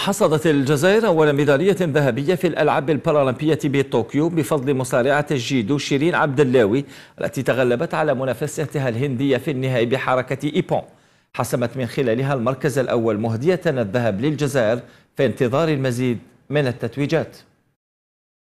حصدت الجزائر أول ميدالية ذهبية في الألعاب البارالمبية بطوكيو بفضل مصارعة الجيدو شيرين عبد اللاوي التي تغلبت على منافستها الهندية في النهائي بحركة إيبون حسمت من خلالها المركز الأول مهدية الذهب للجزائر في انتظار المزيد من التتويجات